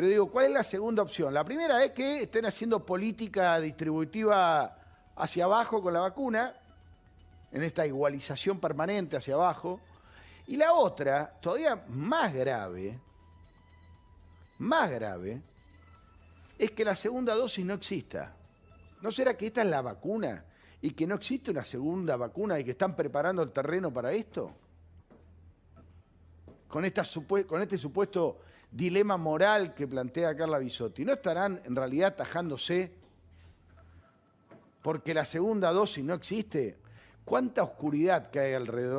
Pero digo, ¿cuál es la segunda opción? La primera es que estén haciendo política distributiva hacia abajo con la vacuna, en esta igualización permanente hacia abajo. Y la otra, todavía más grave, más grave, es que la segunda dosis no exista. ¿No será que esta es la vacuna y que no existe una segunda vacuna y que están preparando el terreno para esto? con, esta, con este supuesto dilema moral que plantea Carla Bisotti, ¿no estarán en realidad tajándose porque la segunda dosis no existe? ¿Cuánta oscuridad hay alrededor?